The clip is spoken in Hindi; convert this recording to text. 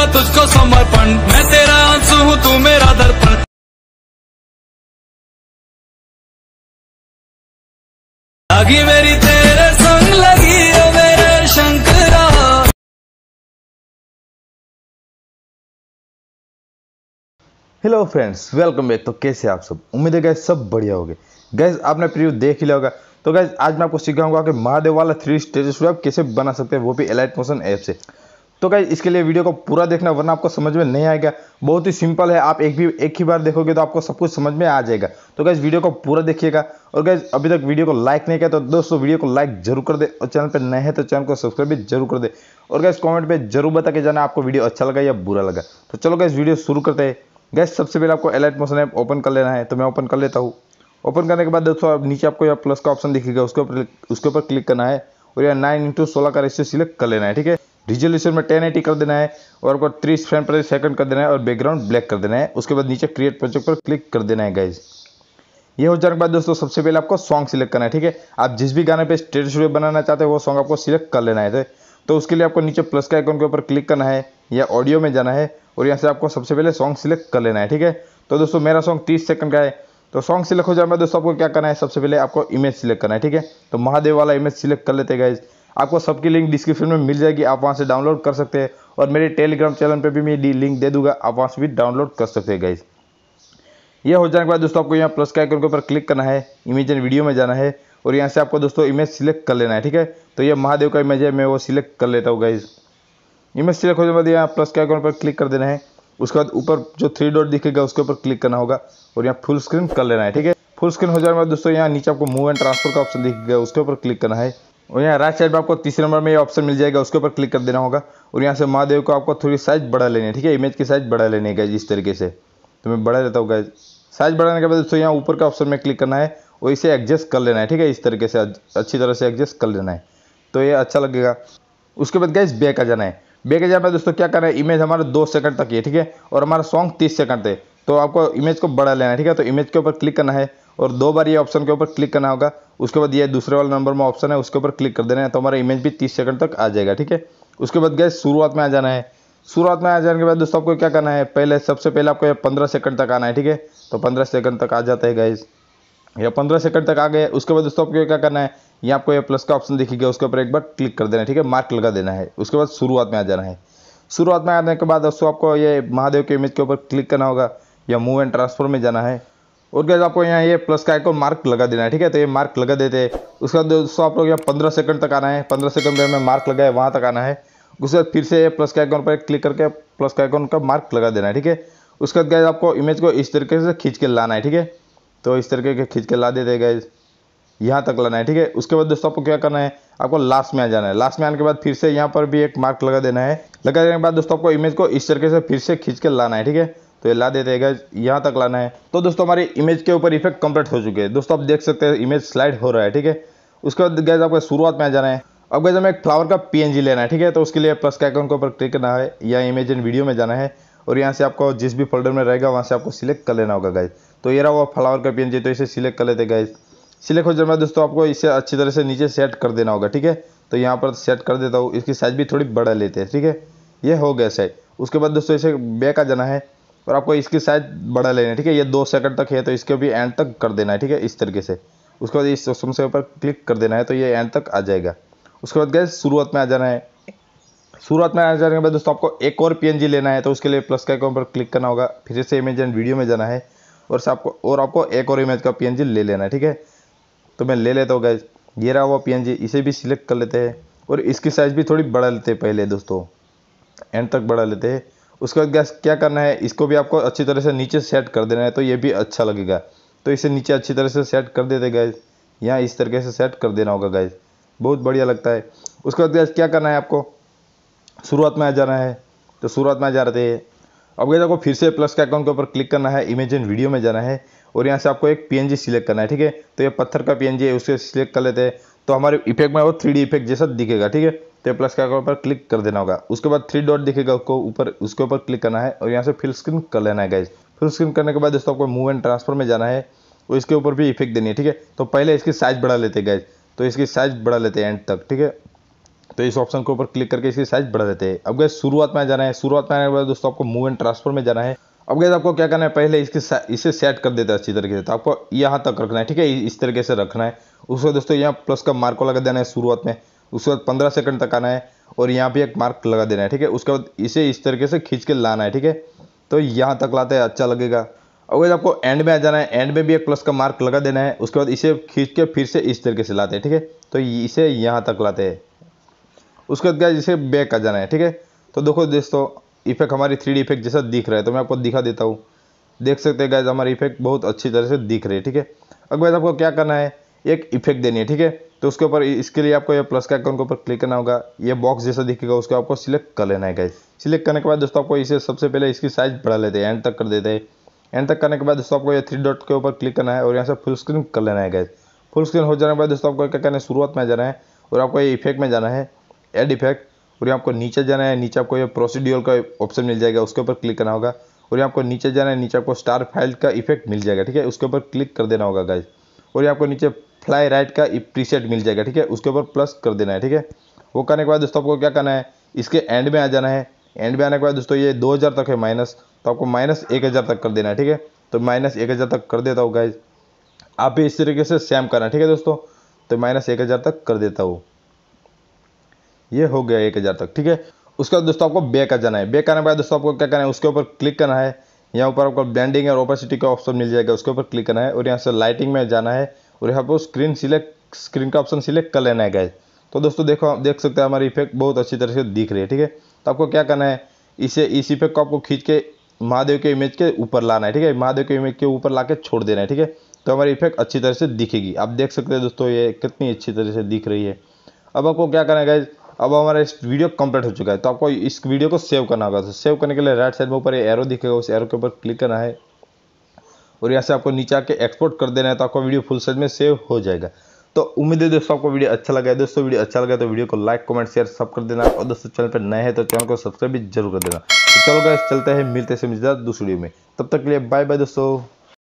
करूंगा तुझको समर्पण मैं तेरा आंसू हूँ तू मेरा दर्पण लगी मेरी तेरे संग लगी ओ मेरे Shankara hello friends welcome back तो कैसे आप सब उम्मीद है गैस सब बढ़िया हो गए गैस आपने प्रीव्यू देख लिया होगा तो गैस आज मैं आपको सिखाऊंगा कि महादेव वाला थ्री स्टेज आप कैसे बना सकते हैं वो भी एलाइट मोशन ऐप से तो क्या इसके लिए वीडियो को पूरा देखना वरना आपको समझ में नहीं आएगा बहुत ही सिंपल है आप एक भी एक ही बार देखोगे तो आपको सब कुछ समझ में आ जाएगा तो क्या वीडियो को पूरा देखिएगा और क्या अभी तक वीडियो को लाइक नहीं किया तो दोस्तों वीडियो को लाइक जरूर कर दे और चैनल पर नए हैं तो चैनल को सब्सक्राइब भी जरूर कर दे और क्या कॉमेंट पर जरूर बता के जाना आपको वीडियो अच्छा लगा या बुरा लगा तो चलो गैस वीडियो शुरू करते हैं गैस सबसे पहले आपको एलाइट मोशन ऐप ओपन कर लेना है तो मैं ओपन कर लेता हूँ ओपन करने के बाद दोस्तों अब नीचे आपको यह प्लस का ऑप्शन दिखेगा उसके ऊपर उसके ऊपर क्लिक करना है और यह नाइन इंटू सोलह का रेशियो सिलेक्ट कर लेना है ठीक है रिजोल्यूशन में टेन एटी कर देना है और आपको तीस फ्रेम प्रति सेकंड कर देना है और बैकग्राउंड ब्लैक कर देना है उसके बाद नीचे क्रिएट प्रोजेक्ट पर क्लिक कर देना है गाइज ये हो जाने के बाद दोस्तों सबसे पहले आपको सॉन्ग सिलेक्ट करना है ठीक है आप जिस भी गाने पे स्टेज स्टूडियो बनाना चाहते हैं वो सॉन्ग आपको सिलेक्ट कर लेना है तो उसके लिए आपको नीचे प्लस के आइकन के ऊपर क्लिक करना है या ऑडियो में जाना है और यहाँ से आपको सबसे पहले सॉन्ग सिलेक्ट कर लेना है ठीक है तो दोस्तों मेरा सॉन्ग तीस सेकंड का है तो सॉन्ग सिलेक्ट हो जाए दोस्तों आपको क्या करना है सबसे पहले आपको इमेज सिलेक्ट करना है ठीक है तो महादेव वाला इमेज सिलेक्ट कर लेते हैं गाइज़ आपको सबकी लिंक डिस्क्रिप्शन में मिल जाएगी आप वहाँ से डाउनलोड कर सकते हैं और मेरे टेलीग्राम चैनल पर भी मैं लिंक दे दूंगा आप वहाँ से भी डाउनलोड कर सकते हैं गाइज यह हो जाने के बाद दोस्तों आपको यहाँ प्लस के आइकन के ऊपर क्लिक करना है इमेज एंड वीडियो में जाना है और यहाँ से आपको दोस्तों इमेज सिलेक्ट कर लेना है ठीक है तो यह महादेव का इमेज है मैं वो सिलेक्ट कर लेता हूँ गाइज इमेज सिलेक्ट होने के बाद यहाँ प्लस के आइकन पर क्लिक कर देना है उसके बाद ऊपर जो थ्री डॉट दिखेगा उसके ऊपर क्लिक करना होगा और यहाँ फुल स्क्रीन कर लेना है ठीक है फुल स्क्रीन हो जाने के बाद दोस्तों यहाँ नीचे आपको मूव एंड ट्रांसफर का ऑप्शन दिखेगा उसके ऊपर क्लिक करना है और यहाँ राइट साइड में आपको तीसरे नंबर में ये ऑप्शन मिल जाएगा उसके ऊपर क्लिक कर देना होगा और यहाँ से महादेव को आपको थोड़ी साइज बढ़ा लेनी है ठीक है इमेज की साइज बढ़ा लेनी है इस तरीके से तो मैं बढ़ा लेता हूँ गैज साइज बढ़ाने के बाद दोस्तों यहाँ ऊपर का ऑप्शन में क्लिक करना है और इसे एडजस्ट कर लेना है ठीक है इस तरीके से अच्छी तरह से एडजस्ट कर लेना है तो ये अच्छा लगेगा उसके बाद गैस बैक आ जाना है बैक आ जाने पर दोस्तों क्या करना है इमेज हमारा दो सेकंड तक है ठीक है और हमारा सॉन्ग तीस सेकंड है तो आपको इमेज को बढ़ा लेना है ठीक है तो इमेज के ऊपर क्लिक करना है और दो बार ये ऑप्शन के ऊपर क्लिक करना होगा उसके बाद ये दूसरे वाला नंबर में ऑप्शन है उसके ऊपर क्लिक कर देना है तो हमारा इमेज भी तीस सेकंड तक आ जाएगा ठीक है उसके बाद गए शुरुआत में आ जाना है शुरुआत में आ जाने के बाद दोस्तों आपको क्या करना है पहले सबसे पहले आपको पंद्रह सेकंड तक आना है ठीक है तो पंद्रह सेकंड तक आ जाता है गाइज या पंद्रह सेकंड तक आ गए उसके बाद दोस्तों आपको क्या करना है ये आपको ये प्लस का ऑप्शन दिखेगा उसके ऊपर एक बार क्लिक कर देना है ठीक है मार्क लगा देना है उसके बाद शुरुआत में आ जाना है शुरुआत में आने के बाद दोस्तों आपको ये महादेव के इमेज के ऊपर क्लिक करना होगा या मूव एंड ट्रांसफॉर्म में जाना है और गैस आपको यहाँ ये प्लस का आइकॉन मार्क लगा देना है ठीक है तो ये मार्क लगा देते हैं उसके बाद दोस्तों आप लोग यहाँ पंद्रह सेकंड तक आना है पंद्रह सेकंड में हमें मार्क लगा है वहाँ तक आना है उसके बाद फिर से ये प्लस का आइकॉन पर क्लिक करके प्लस का आइकॉन का मार्क लगा देना है ठीक है उसके बाद गैस आपको इमेज को इस तरीके से खींच के लाना है ठीक है तो इस तरीके के खींच के ला देते हैं गैस यहाँ तक लाना है ठीक है उसके बाद दोस्तों आपको क्या करना है आपको लास्ट में आ जाना है लास्ट में आने के बाद फिर से यहाँ पर भी एक मार्क लगा देना है लगा देने के बाद दोस्तों आपको इमेज को इस तरीके से फिर से खींच के लाना है ठीक है तो ये ला देते हैं गैस यहाँ तक लाना है तो दोस्तों हमारी इमेज के ऊपर इफेक्ट कंप्लीट हो चुके हैं दोस्तों आप देख सकते हैं इमेज स्लाइड हो रहा है ठीक है उसके बाद गैस आपको शुरुआत में आ जाना है अब गैस हमें एक फ्लावर का पीएनजी लेना है ठीक है तो उसके लिए प्लस के आइकन के ऊपर क्लिक करना है या इमेज एंड वीडियो में जाना है और यहाँ से आपको जिस भी फोल्डर में रहेगा वहाँ से आपको सिलेक्ट कर लेना होगा गैस तो ये रहा वो फ्लावर का पी तो इसे सिलेक्ट कर लेते गैस सिलेक्ट हो जाए दोस्तों आपको इसे अच्छी तरह से नीचे सेट कर देना होगा ठीक है तो यहाँ पर सेट कर देता हूँ इसकी साइज़ भी थोड़ी बड़ा लेते हैं ठीक है ये हो गया साइज उसके बाद दोस्तों इसे बैक आ जाना है और आपको इसकी साइज बड़ा लेना है ठीक है ये दो सेकंड तक है तो इसके भी एंड तक कर देना है ठीक है इस तरीके से उसके बाद इस ऑप्शन से ऊपर क्लिक कर देना है तो ये एंड तक आ जाएगा उसके बाद गए शुरुआत में आ जाना है शुरुआत में आ जाने के बाद दोस्तों आपको एक और पी लेना है तो उसके लिए प्लस के आइकॉन पर क्लिक करना होगा फिर से इमेज एंड वीडियो में जाना है और आपको और आपको एक और इमेज का पी ले लेना है ठीक है तो मैं ले लेता हूँ गैस ये रहा हुआ पी इसे भी सिलेक्ट कर लेते हैं और इसकी साइज़ भी थोड़ी बढ़ा लेते हैं पहले दोस्तों एंड तक बढ़ा लेते हैं उसके बाद गैस क्या करना है इसको भी आपको अच्छी तरह से नीचे सेट कर देना है तो ये भी अच्छा लगेगा तो इसे नीचे अच्छी तरह से सेट कर देते गैस यहाँ इस तरीके से सेट कर देना होगा गैस बहुत बढ़िया लगता है उसके बाद गैस क्या करना है आपको शुरुआत में आ जाना है तो शुरुआत में आ जा रहे थे अब गैस आपको फिर से प्लस के अकाउंट के ऊपर क्लिक करना है इमेज इन वीडियो में जाना है और यहाँ से आपको एक जी सिलेक्ट करना है ठीक है तो ये पत्थर का पीएनजी है उसे सिलेक्ट कर लेते हैं तो हमारे इफेक्ट में वो थ्री इफेक्ट जैसा दिखेगा ठीक है तो प्लस के ऊपर क्लिक कर देना होगा उसके बाद थ्री डॉट दिखेगा आपको ऊपर उसके ऊपर क्लिक करना है और यहाँ से फिल स्क्रीन कर लेना है गाइज फिल स्क्रीन करने के बाद दोस्तों आपको मूव एंड ट्रांसफर में जाना है और इसके ऊपर भी इफेक्ट देनी है ठीक है तो पहले इसकी साइज बढ़ा लेते हैं गाइज तो इसकी साइज बढ़ा लेते हैं एंड तक ठीक है तो इस ऑप्शन के ऊपर क्लिक करके इसकी साइज बढ़ा देते हैं अब गए शुरुआत में जाना है शुरुआत में आने के बाद दोस्तों आपको मूव एंड ट्रांसफर में जाना है अब गए आपको क्या करना है पहले इसकी इसे सेट कर देते हैं अच्छी तरीके से तो आपको यहाँ तक रखना है ठीक है इस तरीके से रखना है उसको दोस्तों यहाँ प्लस का मार्को लगा देना है शुरुआत में उसके बाद पंद्रह सेकंड तक आना है और यहाँ पे एक मार्क लगा देना है ठीक है उसके बाद इसे इस तरीके से खींच के लाना है ठीक है तो यहाँ तक लाते हैं अच्छा लगेगा अगर आपको एंड में आ जाना है एंड में भी एक प्लस का मार्क लगा देना है उसके बाद इसे खींच के फिर से इस तरीके से लाते हैं ठीक है तो इसे यहाँ तक लाते हैं उसके बाद क्या इसे बैक आ जाना है ठीक है तो देखो दोस्तों इफेक्ट हमारी थ्री इफेक्ट जैसा दिख रहा है तो मैं आपको दिखा देता हूँ देख सकते हैं गैज हमारी इफेक्ट बहुत अच्छी तरह से दिख रही है ठीक है अगर आपको क्या करना है एक इफेक्ट देनी है ठीक है तो उसके ऊपर इसके लिए आपको ये प्लस का आइकन के ऊपर क्लिक करना होगा ये बॉक्स जैसा दिखेगा उसको आपको सिलेक्ट कर लेना है गाइज सिलेक्ट करने के बाद दोस्तों आपको इसे सबसे पहले इसकी साइज बढ़ा लेते हैं एंड तक कर देते हैं एंड तक करने के बाद दोस्तों आपको ये थ्री डॉट के ऊपर क्लिक करना है और यहाँ से फुल स्क्रीन कर लेना है गाइज फुल स्क्रीन हो जाने के बाद दोस्तों आपको क्या करना है शुरुआत में जाना है और आपको ये इफेक्ट में जाना है एड इफेक्ट और यहाँ आपको नीचे जाना है नीचे आपको ये प्रोसीड्यूर का ऑप्शन मिल जाएगा उसके ऊपर क्लिक करना होगा और यहाँ आपको नीचे जाना है नीचे आपको स्टार फाइल का इफेक्ट मिल जाएगा ठीक है उसके ऊपर क्लिक कर देना होगा गाइज और यहाँ आपको नीचे फ्लाई राइट का प्रीसेट मिल जाएगा ठीक है उसके ऊपर प्लस कर देना है ठीक है वो करने के बाद दोस्तों आपको क्या करना है इसके एंड में आ जाना है एंड में आने के बाद दोस्तों ये दो हज़ार तक है माइनस तो आपको माइनस एक हज़ार तक कर देना है ठीक है तो माइनस एक हज़ार तक कर देता हूँ गाइज आप भी इस तरीके से सेम करना ठीक है दोस्तों तो माइनस एक हज़ार तक कर देता हूँ ये हो गया एक हज़ार तक ठीक है उसके बाद दोस्तों आपको बैक आ जाना है बैक आने के बाद दोस्तों आपको क्या करना है उसके ऊपर क्लिक करना है यहाँ ऊपर आपको ब्लेंडिंग और ओपेसिटी का ऑप्शन मिल जाएगा उसके ऊपर क्लिक करना है और यहाँ से लाइटिंग में जाना है और यहाँ पर स्क्रीन सिलेक्ट स्क्रीन का ऑप्शन सिलेक्ट कर लेना है गैस तो दोस्तों देखो देख सकते हैं हमारी इफेक्ट बहुत अच्छी तरह से दिख रही है ठीक है तो आपको क्या करना है इसे इस इफेक्ट को आपको खींच के महादेव के इमेज के ऊपर लाना है ठीक है महादेव के इमेज के ऊपर ला के छोड़ देना है ठीक है तो हमारी इफेक्ट अच्छी तरह से दिखेगी आप देख सकते हैं दोस्तों ये कितनी अच्छी तरह से दिख रही है अब आपको क्या करना है गाइज अब हमारा इस वीडियो कंप्लीट हो चुका है तो आपको इस वीडियो को सेव करना होगा तो सेव करने के लिए राइट साइड में ऊपर एरो दिखेगा उस एरो के ऊपर क्लिक करना है और यहाँ से आपको नीचे आके एक्सपोर्ट कर देना है तो आपका वीडियो फुल साइज में सेव हो जाएगा तो उम्मीद है दोस्तों आपको वीडियो अच्छा लगा है दोस्तों वीडियो अच्छा लगा तो वीडियो को लाइक कमेंट शेयर सब कर देना और दोस्तों चैनल पर नए हैं तो चैनल को सब्सक्राइब भी जरूर कर देना तो चलो गए चलते हैं मिलते से मिलता दूसरी वीडियो में तब तक के लिए बाय बाय दोस्तों